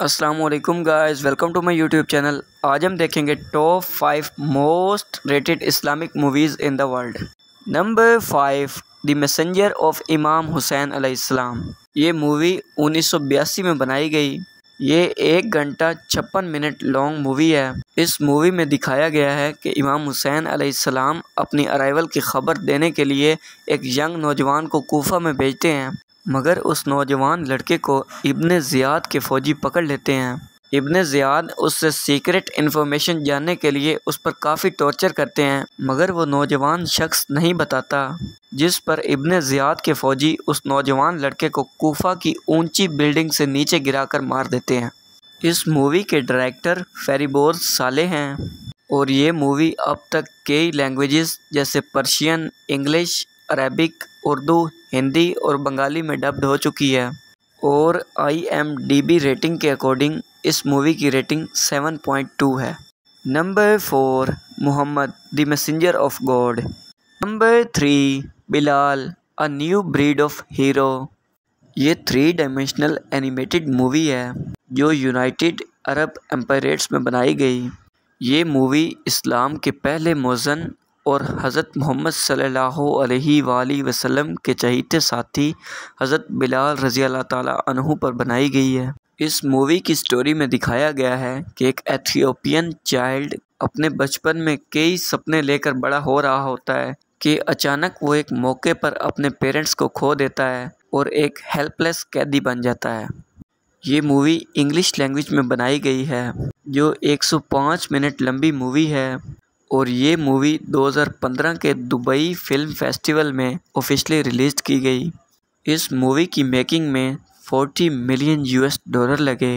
Aslam guys welcome to my YouTube channel आज हम देखेंगे top five most rated Islamic movies in the world number five the messenger of Imam Hussain अलैहिस्सलाम ये movie 1982 में बनाई गई ये एक घंटा छप्पन मिनट लॉन्ग मूवी है इस मूवी में दिखाया गया है कि इमाम हुसैन अलैहिस्सलाम अपनी अराइवल की खबर देने के लिए एक यंग नौजवान को कोफा में भेजते हैं मगर उस नौजवान लड़के को इबन ज़ियाद के फ़ौजी पकड़ लेते हैं इबन ज़ियाद उससे सीक्रेट इन्फॉर्मेशन जानने के लिए उस पर काफ़ी टॉर्चर करते हैं मगर वो नौजवान शख्स नहीं बताता जिस पर इब्न ज़ियाद के फ़ौजी उस नौजवान लड़के को कोफा की ऊंची बिल्डिंग से नीचे गिराकर मार देते हैं इस मूवी के डायरेक्टर फेरीबोर्स साले हैं और ये मूवी अब तक कई लैंग्वेजेस जैसे Persian English Arabic Urdu Hindi और बंगाली में डब्ड हो चुकी है और आईएमडीबी रेटिंग के अकॉर्डिंग इस मूवी की रेटिंग 7.2 है number four Muhammad the messenger of God number three Bilal a new breed of hero ये थ्री डायमेंशनल एनिमेटेड मूवी है जो यूनाइटेड अरब एम्पायरेट्स में बनाई गई ये मूवी इस्लाम के पहले मोजन और हज़रत मोहम्मद सल्लल्लाहु अलैहि के चहते साथी हज़रत बिलाल रज़ी अल्लाह तहु पर बनाई गई है इस मूवी की स्टोरी में दिखाया गया है कि एक एथियोपियन चाइल्ड अपने बचपन में कई सपने लेकर बड़ा हो रहा होता है कि अचानक वो एक मौके पर अपने पेरेंट्स को खो देता है और एक हेल्पलेस कैदी बन जाता है ये मूवी इंग्लिश लैंग्वेज में बनाई गई है जो 105 मिनट लंबी मूवी है और ये मूवी 2015 के दुबई फिल्म फेस्टिवल में ऑफिशियली रिलीज़ की गई इस मूवी की मेकिंग में 40 मिलियन यूएस डॉलर लगे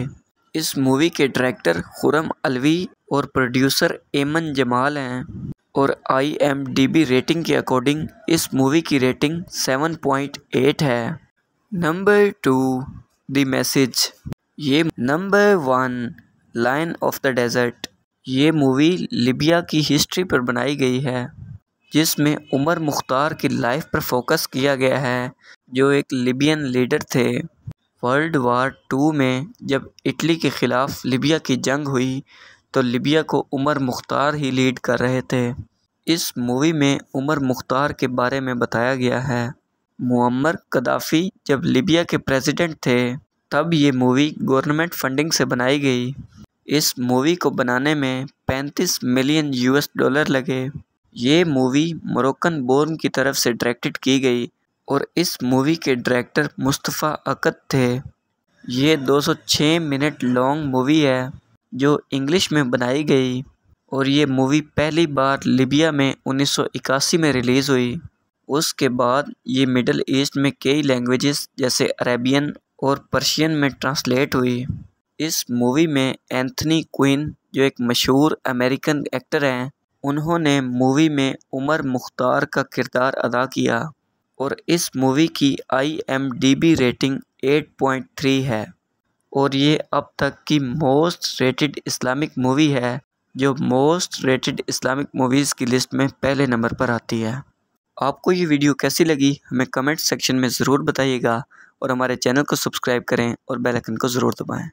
इस मूवी के डायरेक्टर खुरम अलवी और प्रोड्यूसर एमन जमाल हैं और आईएमडीबी रेटिंग के अकॉर्डिंग इस मूवी की रेटिंग 7.8 है नंबर टू द मैसेज ये number one lion of the desert ये मूवी लीबिया की हिस्ट्री पर बनाई गई है जिसमें उमर मुख्तार की लाइफ पर फोकस किया गया है जो एक लिबियन लीडर थे वर्ल्ड वार टू में जब इटली के ख़िलाफ़ लीबिया की जंग हुई तो लीबिया को उमर मुख्तार ही लीड कर रहे थे इस मूवी में उमर मुख्तार के बारे में बताया गया है मुअम्मर कदाफ़ी जब लीबिया के प्रेसिडेंट थे तब ये मूवी गवर्नमेंट फंडिंग से बनाई गई इस मूवी को बनाने में 35 मिलियन यूएस डॉलर लगे ये मूवी मोरक्कन बोर्न की तरफ से डायरेक्टेड की गई और इस मूवी के डायरेक्टर मुस्तफ़ा अकत थे ये 206 मिनट लॉन्ग मूवी है जो इंग्लिश में बनाई गई और ये मूवी पहली बार लीबिया में 1981 में रिलीज़ हुई उसके बाद ये मिडल ईस्ट में कई लैंग्वेजेस जैसे अरेबियन और पर्शियन में ट्रांसलेट हुई इस मूवी में एंथनी क्विन जो एक मशहूर अमेरिकन एक्टर हैं उन्होंने मूवी में उमर मुख्तार का किरदार अदा किया और इस मूवी की आईएमडीबी रेटिंग 8.3 है और ये अब तक की मोस्ट रेटेड इस्लामिक मूवी है जो मोस्ट रेटेड इस्लामिक मूवीज़ की लिस्ट में पहले नंबर पर आती है आपको ये वीडियो कैसी लगी हमें कमेंट सेक्शन में ज़रूर बताइएगा और हमारे चैनल को सब्सक्राइब करें और बेल आइकन को ज़रूर दबाएं